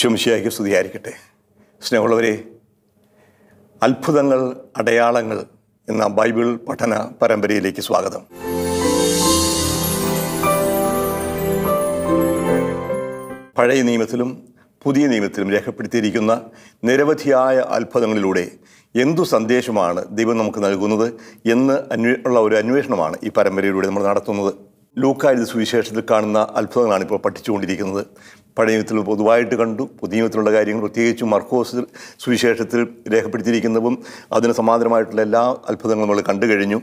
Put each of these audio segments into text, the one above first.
യേശുമിശിയായിക്ക് സ്തുതിയായിരിക്കട്ടെ സ്നേഹമുള്ളവരെ അത്ഭുതങ്ങൾ അടയാളങ്ങൾ എന്ന ബൈബിൾ പഠന പരമ്പരയിലേക്ക് സ്വാഗതം പഴയ നിയമത്തിലും പുതിയ നിയമത്തിലും രേഖപ്പെടുത്തിയിരിക്കുന്ന നിരവധിയായ അത്ഭുതങ്ങളിലൂടെ എന്തു സന്ദേശമാണ് ദൈവം നമുക്ക് നൽകുന്നത് എന്ന് അന്വേ ഉള്ള ഒരു അന്വേഷണമാണ് ഈ പരമ്പരയിലൂടെ നമ്മൾ നടത്തുന്നത് ലൂക്കായ സുവിശേഷത്തിൽ കാണുന്ന അത്ഭുതങ്ങളാണ് ഇപ്പോൾ പഠിച്ചുകൊണ്ടിരിക്കുന്നത് പഴയ യുദ്ധത്തിൽ പൊതുവായിട്ട് കണ്ടു പുതിയ യുദ്ധത്തിലുള്ള കാര്യങ്ങൾ പ്രത്യേകിച്ച് മർക്കോസ് സുവിശേഷത്തിൽ രേഖപ്പെടുത്തിയിരിക്കുന്നതും അതിന് സമാന്തരമായിട്ടുള്ള എല്ലാ അത്ഭുതങ്ങളും നമ്മൾ കണ്ടു കഴിഞ്ഞു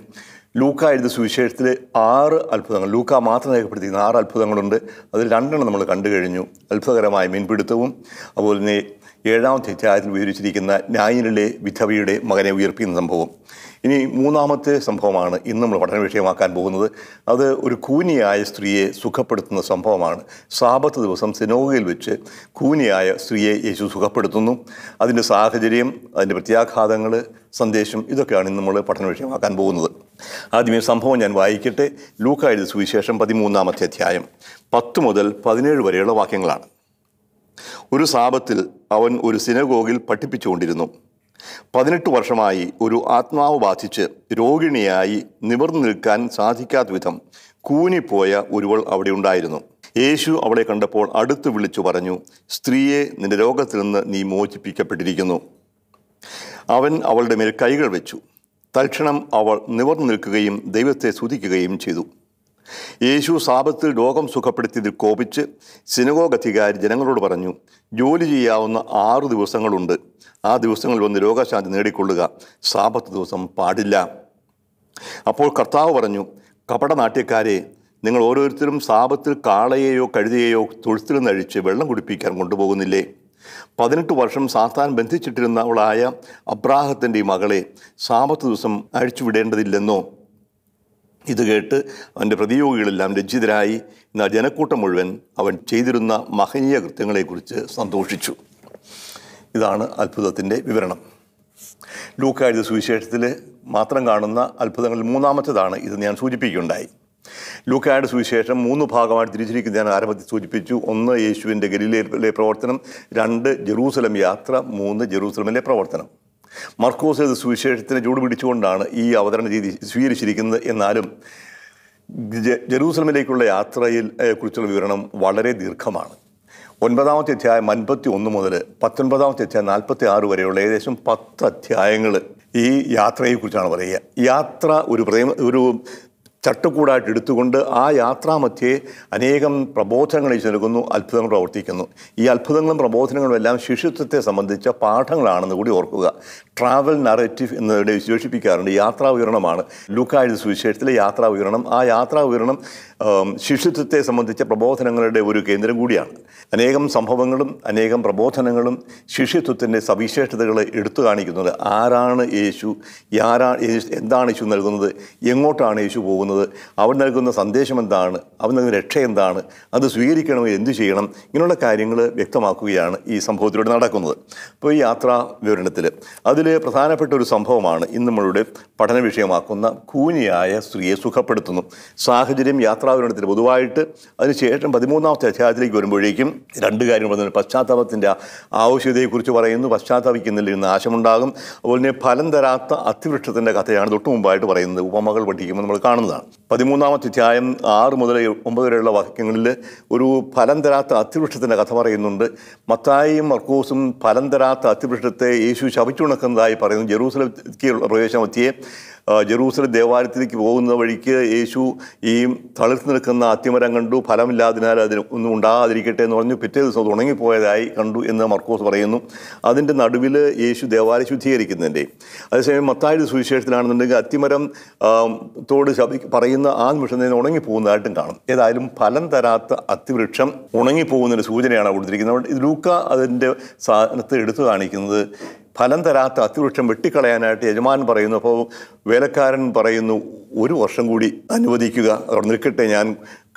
ലൂക്ക എഴുതിയ സുവിശേഷത്തിൽ ആറ് അത്ഭുതങ്ങൾ ലൂക്ക മാത്രം രേഖപ്പെടുത്തിയിരുന്ന ആറ് അത്ഭുതങ്ങളുണ്ട് അതിൽ രണ്ടെണ്ണം നമ്മൾ കണ്ടു കഴിഞ്ഞു അത്ഭുതകരമായ മീൻപിടുത്തവും അതുപോലെ തന്നെ ഏഴാമത്തെ അധ്യായത്തിന് വിവരിച്ചിരിക്കുന്ന ന്യായനിലെ വിധവയുടെ മകനെ ഉയർപ്പിക്കുന്ന സംഭവം ഇനി മൂന്നാമത്തെ സംഭവമാണ് ഇന്ന് നമ്മൾ പഠന വിഷയമാക്കാൻ പോകുന്നത് അത് ഒരു കൂനിയായ സ്ത്രീയെ സുഖപ്പെടുത്തുന്ന സംഭവമാണ് സാപത്ത് ദിവസം സിനോഗയിൽ വെച്ച് കൂനിയായ സ്ത്രീയെ യേശു സുഖപ്പെടുത്തുന്നു അതിൻ്റെ സാഹചര്യം അതിൻ്റെ പ്രത്യാഘാതങ്ങൾ സന്ദേശം ഇതൊക്കെയാണ് ഇന്ന് നമ്മൾ പഠന വിഷയമാക്കാൻ പോകുന്നത് ആദ്യമേ സംഭവം ഞാൻ വായിക്കട്ടെ ലൂക്കായുടെ സുവിശേഷം പതിമൂന്നാമത്തെ അധ്യായം പത്ത് മുതൽ പതിനേഴ് വരെയുള്ള വാക്യങ്ങളാണ് ഒരു സാപത്തിൽ അവൻ ഒരു സിനഗോഗിൽ പഠിപ്പിച്ചുകൊണ്ടിരുന്നു പതിനെട്ട് വർഷമായി ഒരു ആത്മാവ് ബാധിച്ച് രോഗിണിയായി നിവർന്നു നിൽക്കാൻ സാധിക്കാത്ത വിധം കൂനിപ്പോയ ഒരുവൾ അവിടെ ഉണ്ടായിരുന്നു യേശു അവളെ കണ്ടപ്പോൾ അടുത്ത് വിളിച്ചു പറഞ്ഞു സ്ത്രീയെ നിന്റെ രോഗത്തിൽ നിന്ന് നീ മോചിപ്പിക്കപ്പെട്ടിരിക്കുന്നു അവൻ അവളുടെ മേൽ കൈകൾ വെച്ചു തൽക്ഷണം അവൾ നിവർന്നു നിൽക്കുകയും ദൈവത്തെ സ്തുതിക്കുകയും ചെയ്തു യേശു സാപത്തിൽ രോഗം സുഖപ്പെടുത്തിയതിൽ കോപിച്ച് സിനഗോഗ് അധികാരി ജനങ്ങളോട് പറഞ്ഞു ജോലി ചെയ്യാവുന്ന ആറ് ദിവസങ്ങളുണ്ട് ആ ദിവസങ്ങളിൽ ഒന്ന് രോഗശാന്തി നേടിക്കൊള്ളുക സാപത്ത് ദിവസം പാടില്ല അപ്പോൾ കർത്താവ് പറഞ്ഞു കപടനാട്യക്കാരെ നിങ്ങൾ ഓരോരുത്തരും സാപത്തിൽ കാളയെയോ കഴുതയെയോ തൊഴുത്തിൽ നിന്നഴിച്ച് വെള്ളം കുടിപ്പിക്കാൻ കൊണ്ടുപോകുന്നില്ലേ പതിനെട്ട് വർഷം സാത്താൻ ബന്ധിച്ചിട്ടിരുന്നവളായ അബ്രാഹത്തിൻ്റെ മകളെ സാപത്ത് ദിവസം അഴിച്ചുവിടേണ്ടതില്ലെന്നോ ഇത് കേട്ട് അവൻ്റെ പ്രതിയോഗികളെല്ലാം ലജ്ജിതരായി എന്നാൽ ജനക്കൂട്ടം മുഴുവൻ അവൻ ചെയ്തിരുന്ന മഹനീയ കൃത്യങ്ങളെക്കുറിച്ച് സന്തോഷിച്ചു ഇതാണ് അത്ഭുതത്തിൻ്റെ വിവരണം ലൂക്കായുധ സുവിശേഷത്തിൽ മാത്രം കാണുന്ന അത്ഭുതങ്ങളിൽ മൂന്നാമത്തേതാണ് ഇത് ഞാൻ സൂചിപ്പിക്കുകയുണ്ടായി ലൂക്കായുടെ സുവിശേഷം മൂന്ന് ഭാഗമായിട്ട് തിരിച്ചിരിക്കുന്ന ഞാൻ ആരംഭത്തിൽ സൂചിപ്പിച്ചു ഒന്ന് യേശുവിൻ്റെ ഗലീലയിലെ പ്രവർത്തനം രണ്ട് ജെറൂസലം യാത്ര മൂന്ന് ജെറൂസലമിലെ പ്രവർത്തനം മർക്കോസ് ഏത് സുവിശേഷത്തിന് ചൂട് പിടിച്ചുകൊണ്ടാണ് ഈ അവതരണ രീതി സ്വീകരിച്ചിരിക്കുന്നത് എന്നാലും ജെറൂസലമിലേക്കുള്ള യാത്രയിൽ കുറിച്ചുള്ള വിവരണം വളരെ ദീർഘമാണ് ഒൻപതാമത്തെ അധ്യായം അൻപത്തി ഒന്ന് മുതൽ പത്തൊൻപതാമത്തെ അധ്യായം നാൽപ്പത്തി ആറ് വരെയുള്ള ഏകദേശം പത്ത് അധ്യായങ്ങൾ ഈ യാത്രയെക്കുറിച്ചാണ് പറയുക യാത്ര ഒരു പ്രേമ ഒരു ചട്ടക്കൂടായിട്ട് എടുത്തുകൊണ്ട് ആ യാത്രാമധ്യേ അനേകം പ്രബോധനങ്ങളിൽ നൽകുന്നു അത്ഭുതങ്ങൾ പ്രവർത്തിക്കുന്നു ഈ അത്ഭുതങ്ങളും പ്രബോധനങ്ങളും എല്ലാം ശിശുത്വത്തെ സംബന്ധിച്ച പാഠങ്ങളാണെന്ന് കൂടി ഓർക്കുക ട്രാവൽ നറേറ്റീവ് എന്നിവിടെ വിശേഷിപ്പിക്കാറുണ്ട് യാത്രാ വിവരണമാണ് ലൂക്കായുടെ സുവിശേഷത്തിലെ യാത്രാ വിവരണം ആ യാത്രാ വിവരണം ശിശുത്വത്തെ സംബന്ധിച്ച പ്രബോധനങ്ങളുടെ ഒരു കേന്ദ്രം കൂടിയാണ് അനേകം സംഭവങ്ങളും അനേകം പ്രബോധനങ്ങളും ശിശുത്വത്തിൻ്റെ സവിശേഷതകൾ എടുത്തു കാണിക്കുന്നത് ആരാണ് യേശു ആരാ എന്താണ് യേശു നൽകുന്നത് എങ്ങോട്ടാണ് യേശു പോകുന്നത് നൽകുന്നത് അവൻ നൽകുന്ന സന്ദേശം എന്താണ് അവൻ നൽകുന്ന രക്ഷ എന്താണ് അത് സ്വീകരിക്കണമെങ്കിൽ എന്തു ചെയ്യണം ഇങ്ങനെയുള്ള കാര്യങ്ങൾ വ്യക്തമാക്കുകയാണ് ഈ സംഭവത്തിലൂടെ നടക്കുന്നത് അപ്പോൾ ഈ യാത്രാ വിവരണത്തിൽ അതിൽ പ്രധാനപ്പെട്ട ഒരു സംഭവമാണ് ഇന്ന് നമ്മളുടെ പഠന വിഷയമാക്കുന്ന കൂനിയായ സ്ത്രീയെ സുഖപ്പെടുത്തുന്നു സാഹചര്യം യാത്രാ വിവരണത്തിൽ പൊതുവായിട്ട് അതിനുശേഷം പതിമൂന്നാമത്തെ അധ്യായത്തിലേക്ക് വരുമ്പോഴേക്കും രണ്ട് കാര്യങ്ങൾ പറഞ്ഞു പശ്ചാത്താപത്തിൻ്റെ ആവശ്യകതയെക്കുറിച്ച് പറയുന്നു പശ്ചാത്താപിക്കുന്നില്ല എന്ന് ആശമുണ്ടാകും അതുപോലെ തന്നെ ഫലം തരാത്ത അതിവൃക്ഷത്തിൻ്റെ കഥയാണ് തൊട്ട് മുമ്പായിട്ട് പറയുന്നത് ഉപമകൾ പഠിക്കുമ്പോൾ നമ്മൾ കാണുന്നതാണ് പതിമൂന്നാമത്തെ അധ്യായം ആറ് മുതൽ ഒമ്പത് വരെയുള്ള വാക്യങ്ങളിൽ ഒരു ഫലം തരാത്ത അത്തിവൃക്ഷത്തിൻ്റെ കഥ പറയുന്നുണ്ട് മത്തായും മർക്കൂസും ഫലം തരാത്ത അതിവൃഷ്ടത്തെ യേശു ശപിച്ചുണക്കുന്നതായി പറയുന്നു ജെറൂസലത്തിലുള്ള പ്രവേശനത്തിയെ ജെറൂസലം ദേവാലയത്തിലേക്ക് പോകുന്ന വഴിക്ക് യേശു ഈ തളിർത്ത് നിൽക്കുന്ന അത്തിമരം കണ്ടു ഫലമില്ലാതിനാൽ അതിന് ഒന്നും ഉണ്ടാകാതിരിക്കട്ടെ എന്ന് പറഞ്ഞു പിറ്റേ ദിവസം അത് ഉണങ്ങിപ്പോയതായി കണ്ടു എന്ന് മർക്കോസ് പറയുന്നു അതിൻ്റെ നടുവിൽ യേശു ദേവാലയം ശുദ്ധീകരിക്കുന്നതിൻ്റെ അതേസമയം മത്തായുടെ സുവിശേഷത്തിലാണെന്നുണ്ടെങ്കിൽ അത്തിമരം തോട് ശബി പറയുന്ന ആ നിമിഷം തന്നെ ഉണങ്ങിപ്പോകുന്നതായിട്ടും കാണും ഏതായാലും ഫലം തരാത്ത അത്തിവൃക്ഷം ഉണങ്ങിപ്പോകുന്നതിൻ്റെ സൂചനയാണ് കൊടുത്തിരിക്കുന്നത് ലൂക്ക അതിൻ്റെ സാധനത്തെ എടുത്തു കാണിക്കുന്നത് ഫലം തരാത്ത അതിവൃക്ഷം വെട്ടിക്കളയാനായിട്ട് യജമാൻ പറയുന്നു അപ്പോൾ വേലക്കാരൻ പറയുന്നു ഒരു വർഷം കൂടി അനുവദിക്കുക അവിടെ നിൽക്കട്ടെ ഞാൻ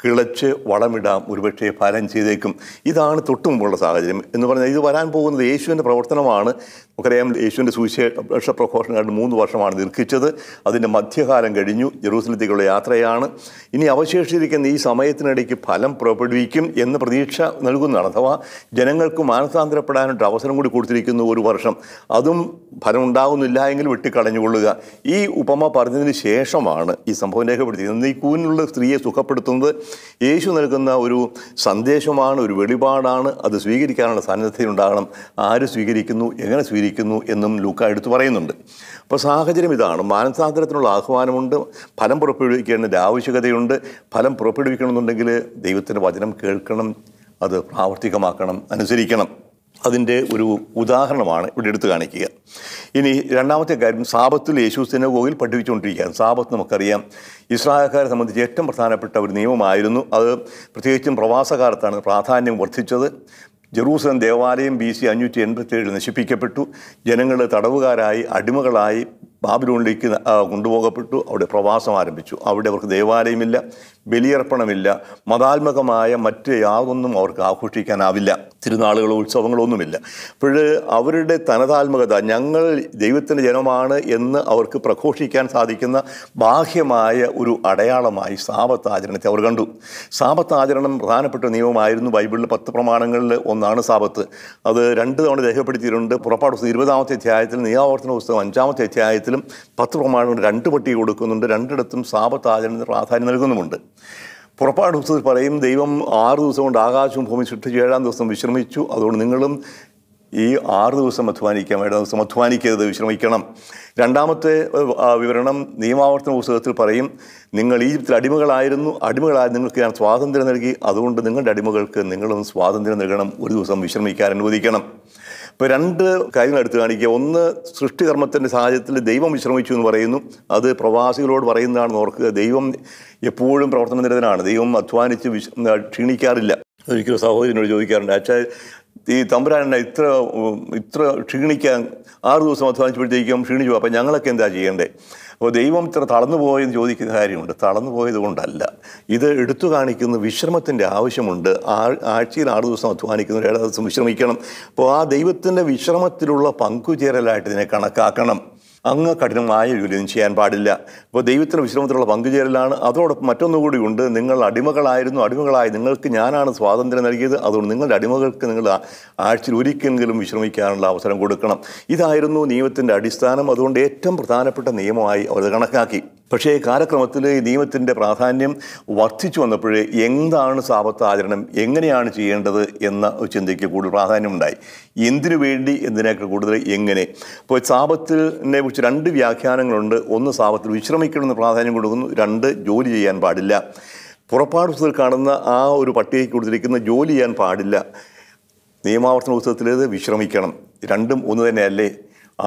കിളച്ച് വളമിടാം ഒരുപക്ഷെ ഫലം ചെയ്തേക്കും ഇതാണ് തൊട്ടുമുമ്പുള്ള സാഹചര്യം എന്ന് പറഞ്ഞാൽ ഇത് വരാൻ പോകുന്നത് യേശുവിൻ്റെ പ്രവർത്തനമാണ് നമുക്കറിയാം യേശുവിൻ്റെ സുവിശേഷ പ്രഘോഷണം കണ്ട് മൂന്ന് വർഷമാണ് ദീർഘിച്ചത് അതിൻ്റെ മധ്യകാലം കഴിഞ്ഞു ജെറൂസലത്തേക്കുള്ള യാത്രയാണ് ഇനി അവശേഷിച്ചിരിക്കുന്ന ഈ സമയത്തിനിടയ്ക്ക് ഫലം പുറപ്പെടുവിക്കും എന്ന് പ്രതീക്ഷ നൽകുന്നതാണ് അഥവാ ജനങ്ങൾക്ക് മാനസാന്തരപ്പെടാനായിട്ട് അവസരം കൂടി കൊടുത്തിരിക്കുന്നു ഒരു വർഷം അതും ഫലം ഉണ്ടാകുന്നില്ല എങ്കിൽ വെട്ടിക്കളഞ്ഞുകൊള്ളുക ഈ ഉപമ പറഞ്ഞതിന് ശേഷമാണ് ഈ സംഭവം രേഖപ്പെടുത്തിയത് ഈ കൂനുള്ള സ്ത്രീയെ സുഖപ്പെടുത്തുന്നത് യേശു നൽകുന്ന ഒരു സന്ദേശമാണ് ഒരു വെളിപാടാണ് അത് സ്വീകരിക്കാനുള്ള സാന്നിധ്യം ഉണ്ടാകണം ആര് സ്വീകരിക്കുന്നു എങ്ങനെ സ്വീകരിക്കുന്നു എന്നും ലൂക്ക എടുത്തു പറയുന്നുണ്ട് അപ്പോൾ സാഹചര്യം ഇതാണ് മാനസാന്തരത്തിനുള്ള ആഹ്വാനമുണ്ട് ഫലം പുറപ്പെടുവിക്കേണ്ടതിൻ്റെ ആവശ്യകതയുണ്ട് ഫലം പുറപ്പെടുവിക്കണമെന്നുണ്ടെങ്കിൽ ദൈവത്തിൻ്റെ വചനം കേൾക്കണം അത് പ്രാവർത്തികമാക്കണം അനുസരിക്കണം അതിൻ്റെ ഒരു ഉദാഹരണമാണ് ഇവിടെ എടുത്തു കാണിക്കുക ഇനി രണ്ടാമത്തെ കാര്യം സാപത്തിൽ യേശു സിനഗോഗിൽ പഠിപ്പിച്ചുകൊണ്ടിരിക്കുകയാണ് സാപത്ത് നമുക്കറിയാം ഇസ്രായക്കാരെ സംബന്ധിച്ച് ഏറ്റവും പ്രധാനപ്പെട്ട ഒരു നിയമമായിരുന്നു അത് പ്രത്യേകിച്ചും പ്രവാസകാലത്താണ് പ്രാധാന്യം വർദ്ധിച്ചത് ജെറൂസലം ദേവാലയം ബി സി അഞ്ഞൂറ്റി എൺപത്തിയേഴ് നശിപ്പിക്കപ്പെട്ടു ജനങ്ങൾ തടവുകാരായി അടിമകളായി ബാബിലൂണിലേക്ക് കൊണ്ടുപോകപ്പെട്ടു അവിടെ പ്രവാസം ആരംഭിച്ചു അവിടെ അവർക്ക് ദേവാലയമില്ല ബലിയർപ്പണമില്ല മതാത്മകമായ മറ്റ് യാതൊന്നും അവർക്ക് ആഘോഷിക്കാനാവില്ല തിരുനാളുകളോ ഉത്സവങ്ങളോ ഒന്നുമില്ല അപ്പോൾ അവരുടെ തനതാത്മകത ഞങ്ങൾ ദൈവത്തിൻ്റെ ജനമാണ് എന്ന് അവർക്ക് പ്രഘോഷിക്കാൻ സാധിക്കുന്ന ബാഹ്യമായ ഒരു അടയാളമായി സാപത്ത് ആചരണത്തെ അവർ കണ്ടു സാപത്ത് ആചരണം പ്രധാനപ്പെട്ട നിയമമായിരുന്നു ബൈബിളിലെ പത്ത് പ്രമാണങ്ങളിൽ ഒന്നാണ് സാപത്ത് അത് രണ്ട് തവണ രേഖപ്പെടുത്തിയിട്ടുണ്ട് പുറപ്പാട് പുസ്തകം ഇരുപതാമത്തെ അധ്യായത്തിൽ നിയാവർത്തന പുസ്തകം അഞ്ചാമത്തെ അധ്യായത്തിലും പത്ത് പ്രമാണങ്ങൾ രണ്ട് പട്ടിക കൊടുക്കുന്നുണ്ട് രണ്ടിടത്തും സാപത്ത് ആചരണത്തിന് പ്രാധാന്യം നൽകുന്നുമുണ്ട് പുറപ്പാട് ദിവസത്തിൽ പറയും ദൈവം ആറ് ദിവസം കൊണ്ട് ആകാശവും ഭൂമി സൃഷ്ടിച്ച് ഏഴാം ദിവസം വിശ്രമിച്ചു അതുകൊണ്ട് നിങ്ങളും ഈ ആറ് ദിവസം അധ്വാനിക്കാം ഏഴാം ദിവസം അധ്വാനിക്കരുത് വിശ്രമിക്കണം രണ്ടാമത്തെ വിവരണം നിയമാവർത്തന പുസ്തകത്തിൽ പറയും നിങ്ങൾ ഈജിപ്തിൽ അടിമകളായിരുന്നു അടിമകളായി നിങ്ങൾക്ക് ഞാൻ സ്വാതന്ത്ര്യം നൽകി അതുകൊണ്ട് നിങ്ങളുടെ അടിമകൾക്ക് നിങ്ങളും സ്വാതന്ത്ര്യം നൽകണം ഒരു ദിവസം വിശ്രമിക്കാൻ അനുവദിക്കണം ഇപ്പോൾ രണ്ട് കാര്യങ്ങൾ എടുത്തു കാണിക്കുക ഒന്ന് സൃഷ്ടികർമ്മത്തിൻ്റെ സാഹചര്യത്തിൽ ദൈവം വിശ്രമിച്ചു എന്ന് പറയുന്നു അത് പ്രവാസികളോട് പറയുന്നതാണെന്ന് ഓർക്കുക ദൈവം എപ്പോഴും പ്രവർത്തന നിരതനാണ് ദൈവം അധ്വാനിച്ച് വിശ് ക്ഷീണിക്കാറില്ല ഒരിക്കലും സഹോദരനോട് ചോദിക്കാറുണ്ട് അച്ഛാ ഈ തമ്പുരാൻ ഇത്ര ഇത്ര ക്ഷീണിക്കാൻ ആറ് ദിവസം അധ്വാനിച്ചപ്പോഴത്തേക്കും ക്ഷീണിച്ചു അപ്പം ഞങ്ങളൊക്കെ എന്താ ചെയ്യേണ്ടത് അപ്പോൾ ദൈവം ഇത്ര തളർന്നു പോയെന്ന് ചോദിക്കുന്ന കാര്യമുണ്ട് തളർന്നു പോയത് കൊണ്ടല്ല ഇത് എടുത്തു കാണിക്കുന്ന വിശ്രമത്തിൻ്റെ ആവശ്യമുണ്ട് ആഴ്ചയിൽ ആറ് ദിവസം അധ്വാനിക്കുന്ന ഏഴ് ദിവസം വിശ്രമിക്കണം അപ്പോൾ ആ ദൈവത്തിൻ്റെ വിശ്രമത്തിലുള്ള പങ്കുചേരലായിട്ട് ഇതിനെ കണക്കാക്കണം അങ്ങ് കഠിനമായ ജോലിയൊന്നും ചെയ്യാൻ പാടില്ല അപ്പോൾ ദൈവത്തിന് വിശ്രമത്തിലുള്ള പങ്കുചേരലാണ് അതോടൊപ്പം മറ്റൊന്നുകൂടി ഉണ്ട് നിങ്ങൾ അടിമകളായിരുന്നു അടിമകളായി നിങ്ങൾക്ക് ഞാനാണ് സ്വാതന്ത്ര്യം നൽകിയത് അതുകൊണ്ട് നിങ്ങളുടെ അടിമകൾക്ക് നിങ്ങൾ ആഴ്ചയിൽ ഒരിക്കലെങ്കിലും വിശ്രമിക്കാനുള്ള അവസരം കൊടുക്കണം ഇതായിരുന്നു നിയമത്തിൻ്റെ അടിസ്ഥാനം അതുകൊണ്ട് ഏറ്റവും പ്രധാനപ്പെട്ട നിയമമായി അവർ കണക്കാക്കി പക്ഷേ കാലക്രമത്തിൽ ഈ നിയമത്തിൻ്റെ പ്രാധാന്യം വർദ്ധിച്ചു വന്നപ്പോൾ എന്താണ് സാപത്ത് ആചരണം എങ്ങനെയാണ് ചെയ്യേണ്ടത് എന്ന ചിന്തയ്ക്ക് കൂടുതൽ പ്രാധാന്യമുണ്ടായി എന്തിനു വേണ്ടി എന്തിനേക്കാൾ കൂടുതൽ എങ്ങനെ ഇപ്പോൾ സാപത്തിനെ കുറിച്ച് രണ്ട് വ്യാഖ്യാനങ്ങളുണ്ട് ഒന്ന് സാപത്തിൽ വിശ്രമിക്കണമെന്ന് പ്രാധാന്യം കൊടുക്കുന്നു രണ്ട് ജോലി ചെയ്യാൻ പാടില്ല പുറപ്പാട് പുസ്തകത്തിൽ കാണുന്ന ആ ഒരു പട്ടികയ്ക്ക് കൊടുത്തിരിക്കുന്ന ജോലി ചെയ്യാൻ പാടില്ല നിയമാവർത്തന പുസ്തകത്തിലേത് വിശ്രമിക്കണം രണ്ടും ഒന്ന് തന്നെയല്ലേ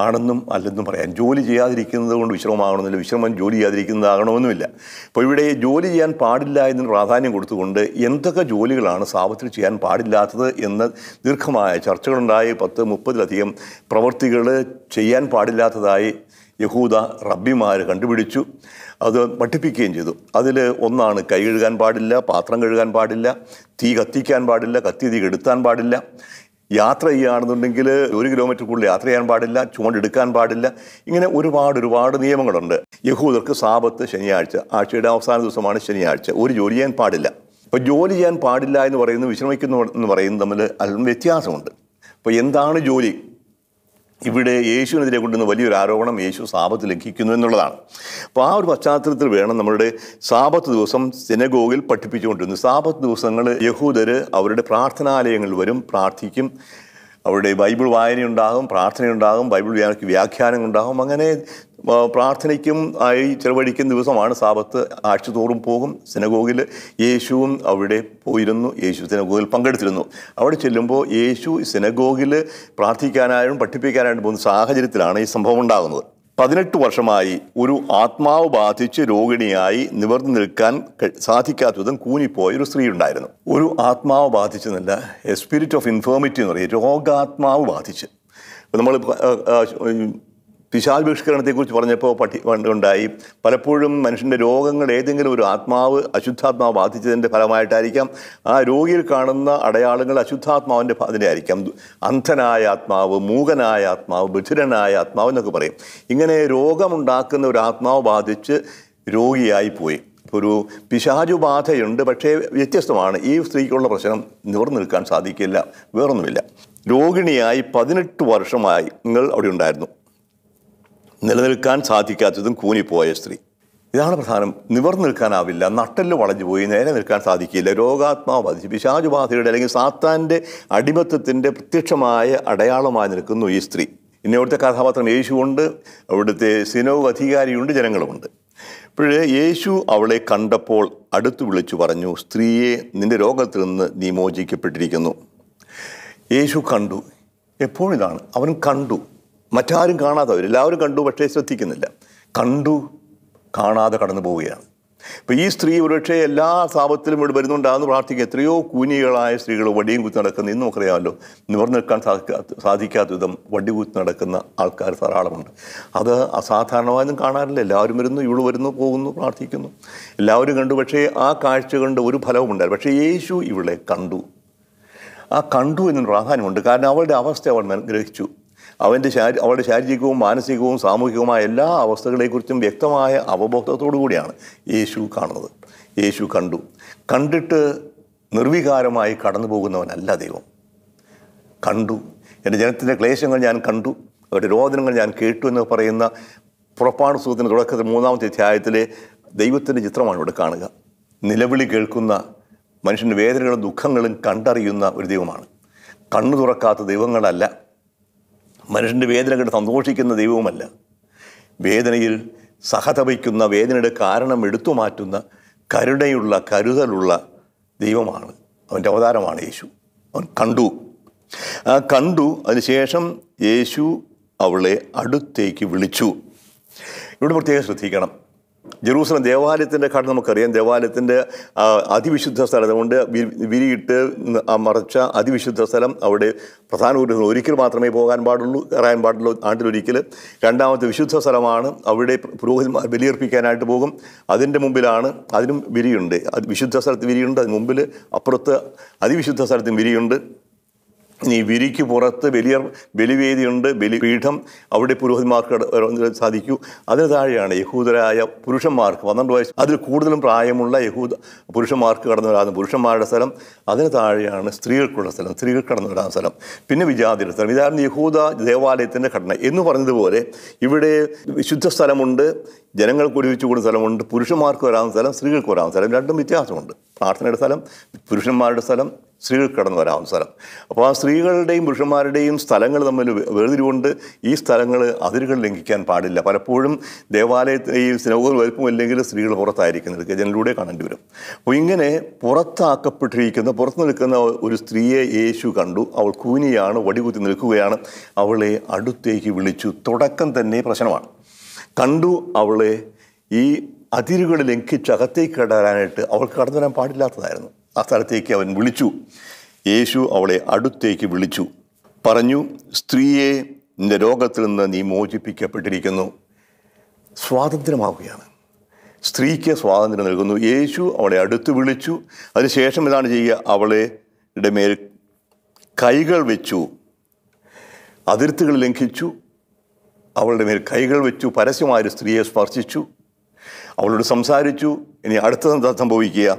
ആണെന്നും അല്ലെന്നും പറയാം ജോലി ചെയ്യാതിരിക്കുന്നത് കൊണ്ട് വിശ്രമമാകണമെന്നില്ല വിശ്രമം ജോലി ചെയ്യാതിരിക്കുന്നതാകണമെന്നുമില്ല അപ്പോൾ ഇവിടെ ജോലി ചെയ്യാൻ പാടില്ല എന്നൊരു പ്രാധാന്യം കൊടുത്തുകൊണ്ട് എന്തൊക്കെ ജോലികളാണ് സാപത്തിൽ ചെയ്യാൻ പാടില്ലാത്തത് എന്ന് ദീർഘമായ ചർച്ചകളുണ്ടായി പത്ത് മുപ്പതിലധികം പ്രവൃത്തികൾ ചെയ്യാൻ പാടില്ലാത്തതായി യഹൂദ റബ്ബിമാർ കണ്ടുപിടിച്ചു അത് പഠിപ്പിക്കുകയും ചെയ്തു അതിൽ ഒന്നാണ് കൈ കഴുകാൻ പാടില്ല പാത്രം കഴുകാൻ പാടില്ല തീ കത്തിക്കാൻ പാടില്ല കത്തി തീ കെടുത്താൻ പാടില്ല യാത്ര ചെയ്യുകയാണെന്നുണ്ടെങ്കിൽ ഒരു കിലോമീറ്റർ കൂടുതൽ യാത്ര ചെയ്യാൻ പാടില്ല ചൂണ്ടെടുക്കാൻ പാടില്ല ഇങ്ങനെ ഒരുപാട് ഒരുപാട് നിയമങ്ങളുണ്ട് യഹൂദർക്ക് സാപത്ത് ശനിയാഴ്ച ആഴ്ചയുടെ അവസാന ദിവസമാണ് ശനിയാഴ്ച ഒരു ജോലി ചെയ്യാൻ പാടില്ല അപ്പോൾ ജോലി ചെയ്യാൻ പാടില്ല എന്ന് പറയുന്നത് വിശ്രമിക്കുന്നു എന്ന് പറയുന്നത് തമ്മിൽ അല്പം വ്യത്യാസമുണ്ട് അപ്പോൾ എന്താണ് ജോലി ഇവിടെ യേശുവിനെതിരെ കൊണ്ടുവന്ന വലിയൊരു ആരോപണം യേശു സാപത്ത് ലംഘിക്കുന്നു എന്നുള്ളതാണ് അപ്പോൾ ആ ഒരു പശ്ചാത്തലത്തിൽ വേണം നമ്മളുടെ സാപത്ത് ദിവസം സിനഗോഗിൽ പഠിപ്പിച്ചുകൊണ്ടിരുന്നത് സാപത്ത് ദിവസങ്ങൾ യഹൂദർ അവരുടെ പ്രാർത്ഥനാലയങ്ങളിൽ വരും പ്രാർത്ഥിക്കും അവരുടെ ബൈബിൾ വായനയുണ്ടാകും പ്രാർത്ഥനയുണ്ടാകും ബൈബിൾ വ്യാഖ്യാനം ഉണ്ടാകും അങ്ങനെ പ്രാർത്ഥനയ്ക്കും ആയി ചിലവഴിക്കുന്ന ദിവസമാണ് സാപത്ത് ആഴ്ച തോറും പോകും സിനഗോഗിൽ യേശുവും അവിടെ പോയിരുന്നു യേശു സിനഗോഗിൽ പങ്കെടുത്തിരുന്നു അവിടെ ചെല്ലുമ്പോൾ യേശു സിനഗോഗിൽ പ്രാർത്ഥിക്കാനായും പഠിപ്പിക്കാനായിട്ടും പോകുന്ന സാഹചര്യത്തിലാണ് ഈ സംഭവം ഉണ്ടാകുന്നത് പതിനെട്ട് വർഷമായി ഒരു ആത്മാവ് ബാധിച്ച് രോഗിണിയായി നിവർന്നു നിൽക്കാൻ സാധിക്കാത്ത വിധം കൂനിപ്പോയ ഒരു സ്ത്രീ ഉണ്ടായിരുന്നു ഒരു ആത്മാവ് ബാധിച്ചെന്നല്ല എ സ്പിരിറ്റ് ഓഫ് ഇൻഫോർമിറ്റി എന്ന് പറയും രോഗാത്മാവ് ബാധിച്ച് നമ്മൾ പിശാൽബഹിഷ്കരണത്തെക്കുറിച്ച് പറഞ്ഞപ്പോൾ പഠി ഉണ്ടായി പലപ്പോഴും മനുഷ്യൻ്റെ രോഗങ്ങൾ ഏതെങ്കിലും ഒരു ആത്മാവ് അശുദ്ധാത്മാവ് ബാധിച്ചതിൻ്റെ ഫലമായിട്ടായിരിക്കാം ആ രോഗിയിൽ കാണുന്ന അടയാളങ്ങൾ അശുദ്ധാത്മാവിൻ്റെ അതിൻ്റെ ആയിരിക്കാം അന്ധനായ ആത്മാവ് മൂകനായ ആത്മാവ് ബധിരനായ ആത്മാവ് എന്നൊക്കെ പറയും ഇങ്ങനെ രോഗമുണ്ടാക്കുന്ന ഒരു ആത്മാവ് ബാധിച്ച് രോഗിയായി പോയി ഒരു പിശാചുബാധയുണ്ട് പക്ഷേ വ്യത്യസ്തമാണ് ഈ സ്ത്രീക്കുള്ള പ്രശ്നം നിവർന്നു നിൽക്കാൻ സാധിക്കില്ല വേറൊന്നുമില്ല രോഗിണിയായി പതിനെട്ട് വർഷമായി നിങ്ങൾ അവിടെ ഉണ്ടായിരുന്നു നിലനിൽക്കാൻ സാധിക്കാത്തതും കൂനിപ്പോയ സ്ത്രീ ഇതാണ് പ്രധാനം നിവർന്നു നിൽക്കാനാവില്ല നട്ടല് വളഞ്ഞു പോയി നേരെ നിൽക്കാൻ സാധിക്കില്ല രോഗാത്മാബാധി പിശാചുബാധയുടെ അല്ലെങ്കിൽ സാത്താൻ്റെ അടിമത്തത്തിൻ്റെ പ്രത്യക്ഷമായ അടയാളമായി നിൽക്കുന്നു ഈ സ്ത്രീ ഇനി അവിടുത്തെ കഥാപാത്രം യേശുവുണ്ട് അവിടുത്തെ സിനോ അധികാരിയുണ്ട് ജനങ്ങളുമുണ്ട് ഇപ്പോഴേ യേശു അവളെ കണ്ടപ്പോൾ അടുത്തു വിളിച്ചു പറഞ്ഞു സ്ത്രീയെ നിൻ്റെ രോഗത്തിൽ നിന്ന് നീ മോചിക്കപ്പെട്ടിരിക്കുന്നു യേശു കണ്ടു എപ്പോഴിതാണ് അവൻ കണ്ടു മറ്റാരും കാണാത്തവർ എല്ലാവരും കണ്ടു പക്ഷേ ശ്രദ്ധിക്കുന്നില്ല കണ്ടു കാണാതെ കടന്നു പോവുകയാണ് ഇപ്പോൾ ഈ സ്ത്രീ ഒരുപക്ഷേ എല്ലാ സാപത്തിലും ഇവിടെ വരുന്നുണ്ടാകുന്നു പ്രാർത്ഥിക്കുക എത്രയോ കൂനികളായ സ്ത്രീകൾ വടിയും കുത്തി നടക്കുന്ന ഇന്ന് നമുക്കറിയാമല്ലോ നിവർന്നു നിൽക്കാൻ സാധിക്കാത്ത സാധിക്കാത്ത വിധം വടി കുത്തി നടക്കുന്ന ആൾക്കാർ ധാരാളമുണ്ട് അത് അസാധാരണമായൊന്നും കാണാറില്ല എല്ലാവരും വരുന്നു ഇവള് വരുന്നു പോകുന്നു പ്രാർത്ഥിക്കുന്നു എല്ലാവരും കണ്ടു പക്ഷേ ആ കാഴ്ച കണ്ട് ഒരു ഫലവും ഉണ്ടായി പക്ഷേ യേശു ഇവളെ കണ്ടു ആ കണ്ടു എന്നൊരു പ്രാധാന്യമുണ്ട് കാരണം അവളുടെ അവസ്ഥ അവൾ ഗ്രഹിച്ചു അവൻ്റെ ശാരി അവളുടെ ശാരീരികവും മാനസികവും സാമൂഹികവുമായ എല്ലാ അവസ്ഥകളെക്കുറിച്ചും വ്യക്തമായ അവബോധത്തോടു കൂടിയാണ് യേശു കാണുന്നത് യേശു കണ്ടു കണ്ടിട്ട് നിർവികാരമായി കടന്നു പോകുന്നവനല്ല ദൈവം കണ്ടു എൻ്റെ ജനത്തിൻ്റെ ക്ലേശങ്ങൾ ഞാൻ കണ്ടു അവരുടെ രോദനങ്ങൾ ഞാൻ കേട്ടു എന്ന് പറയുന്ന പുറപ്പാട് സുഖത്തിൻ്റെ തുടക്കത്തിൽ മൂന്നാമത്തെ അധ്യായത്തിലെ ദൈവത്തിൻ്റെ ചിത്രമാണ് ഇവിടെ കാണുക നിലവിളി കേൾക്കുന്ന മനുഷ്യൻ്റെ വേദനകളും ദുഃഖങ്ങളും കണ്ടറിയുന്ന ഒരു ദൈവമാണ് കണ്ണു തുറക്കാത്ത ദൈവങ്ങളല്ല മനുഷ്യൻ്റെ വേദന കണ്ട് സന്തോഷിക്കുന്ന ദൈവവുമല്ല വേദനയിൽ സഹതപിക്കുന്ന വേദനയുടെ കാരണം എടുത്തു മാറ്റുന്ന കരുണയുള്ള കരുതലുള്ള ദൈവമാണ് അവൻ്റെ അവതാരമാണ് യേശു അവൻ കണ്ടു ആ കണ്ടു അതിനുശേഷം യേശു അവളെ അടുത്തേക്ക് വിളിച്ചു ഇവിടെ പ്രത്യേകം ശ്രദ്ധിക്കണം ജെറൂസലം ദേവാലയത്തിൻ്റെ കാട് നമുക്കറിയാം ദേവാലയത്തിൻ്റെ അതിവിശുദ്ധ സ്ഥലം അതുകൊണ്ട് വിരിയിട്ട് മറച്ച അതിവിശുദ്ധ സ്ഥലം അവിടെ പ്രധാന ഗുരുക്കൾ ഒരിക്കൽ മാത്രമേ പോകാൻ പാടുള്ളൂ കയറാൻ പാടുള്ളൂ ആണ്ടിലൊരിക്കൽ രണ്ടാമത്തെ വിശുദ്ധ സ്ഥലമാണ് അവിടെ പുരോഹിതന്മാർ ബലിയർപ്പിക്കാനായിട്ട് പോകും അതിൻ്റെ മുമ്പിലാണ് അതിനും വിരിയുണ്ട് വിശുദ്ധ സ്ഥലത്ത് വിരിയുണ്ട് അതിന് മുമ്പിൽ അപ്പുറത്ത് അതിവിശുദ്ധ സ്ഥലത്തും വിരിയുണ്ട് ഇനി വിരിക്ക് പുറത്ത് വലിയ ബലിവേദിയുണ്ട് ബലിപീഠം അവിടെ പുരോഹിതന്മാർക്ക് സാധിക്കൂ അതിന് താഴെയാണ് യഹൂദരായ പുരുഷന്മാർക്ക് പന്ത്രണ്ട് വയസ്സ് അതിൽ കൂടുതലും പ്രായമുള്ള യഹൂദ പുരുഷന്മാർക്ക് കടന്നു വരാൻ പുരുഷന്മാരുടെ സ്ഥലം അതിന് താഴെയാണ് സ്ത്രീകൾക്കുള്ള സ്ഥലം സ്ത്രീകൾ കടന്നു വരാൻ സ്ഥലം പിന്നെ വിജാതിയുടെ സ്ഥലം ഇതായിരുന്നു യഹൂദ ദേവാലയത്തിൻ്റെ ഘടന എന്ന് പറഞ്ഞതുപോലെ ഇവിടെ വിശുദ്ധ സ്ഥലമുണ്ട് ജനങ്ങൾ ഒരുമിച്ച് കൂടുന്ന സ്ഥലമുണ്ട് പുരുഷന്മാർക്ക് വരാവുന്ന സ്ഥലം സ്ത്രീകൾക്ക് വരാവുന്ന സ്ഥലം രണ്ടും വ്യത്യാസമുണ്ട് പ്രാർത്ഥനയുടെ സ്ഥലം പുരുഷന്മാരുടെ സ്ഥലം സ്ത്രീകൾ കടന്നു വരാവുന്ന സ്ഥലം അപ്പോൾ ആ സ്ത്രീകളുടെയും പുരുഷന്മാരുടെയും സ്ഥലങ്ങൾ തമ്മിൽ വേർതിരിവുകൊണ്ട് ഈ സ്ഥലങ്ങൾ അതിരുകൾ ലംഘിക്കാൻ പാടില്ല പലപ്പോഴും ദേവാലയത്തിൽ ഈ വലുപ്പം വലിപ്പമില്ലെങ്കിൽ സ്ത്രീകൾ പുറത്തായിരിക്കുന്നത് ജനലിലൂടെ കാണേണ്ടി വരും അപ്പോൾ ഇങ്ങനെ പുറത്താക്കപ്പെട്ടിരിക്കുന്ന പുറത്ത് നിൽക്കുന്ന ഒരു സ്ത്രീയെ യേശു കണ്ടു അവൾ കൂനിയാണ് വടികുത്തി നിൽക്കുകയാണ് അവളെ അടുത്തേക്ക് വിളിച്ചു തുടക്കം തന്നെ പ്രശ്നമാണ് കണ്ടു അവളെ ഈ അതിരുകൾ ലംഘിച്ച് അകത്തേക്ക് കടരാനായിട്ട് അവൾക്ക് കടന്നു വരാൻ പാടില്ലാത്തതായിരുന്നു ആ സ്ഥലത്തേക്ക് അവൻ വിളിച്ചു യേശു അവളെ അടുത്തേക്ക് വിളിച്ചു പറഞ്ഞു സ്ത്രീയെ നിന്റെ രോഗത്തിൽ നിന്ന് നീ മോചിപ്പിക്കപ്പെട്ടിരിക്കുന്നു സ്വാതന്ത്ര്യമാവുകയാണ് സ്ത്രീക്ക് സ്വാതന്ത്ര്യം നൽകുന്നു യേശു അവളെ അടുത്ത് വിളിച്ചു അതിനുശേഷം ഇതാണ് ചെയ്യുക അവളെ മേൽ കൈകൾ വെച്ചു അതിർത്തികൾ ലംഘിച്ചു അവളുടെ മേൽ കൈകൾ വെച്ചു പരസ്യമായൊരു സ്ത്രീയെ സ്പർശിച്ചു അവളോട് സംസാരിച്ചു ഇനി അടുത്ത സംഭവിക്കുക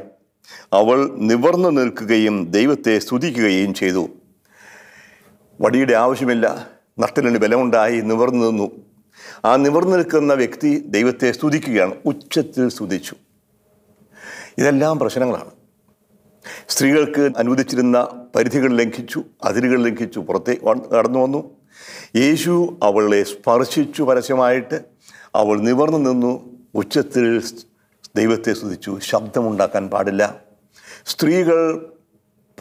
അവൾ നിവർന്നു നിൽക്കുകയും ദൈവത്തെ സ്തുതിക്കുകയും ചെയ്തു വടിയുടെ ആവശ്യമില്ല നട്ടലിന് ബലമുണ്ടായി നിവർന്നു നിന്നു ആ നിവർന്നു നിൽക്കുന്ന വ്യക്തി ദൈവത്തെ സ്തുതിക്കുകയാണ് ഉച്ചത്തിൽ സ്തുതിച്ചു ഇതെല്ലാം പ്രശ്നങ്ങളാണ് സ്ത്രീകൾക്ക് അനുവദിച്ചിരുന്ന പരിധികൾ ലംഘിച്ചു അതിരുകൾ ലംഘിച്ചു പുറത്തെ കടന്നു വന്നു യേശു അവളെ സ്പർശിച്ചു പരസ്യമായിട്ട് അവൾ നിവർന്നു നിന്നു ഉച്ചത്തിൽ ദൈവത്തെ സ്തുതിച്ചു ശബ്ദമുണ്ടാക്കാൻ പാടില്ല സ്ത്രീകൾ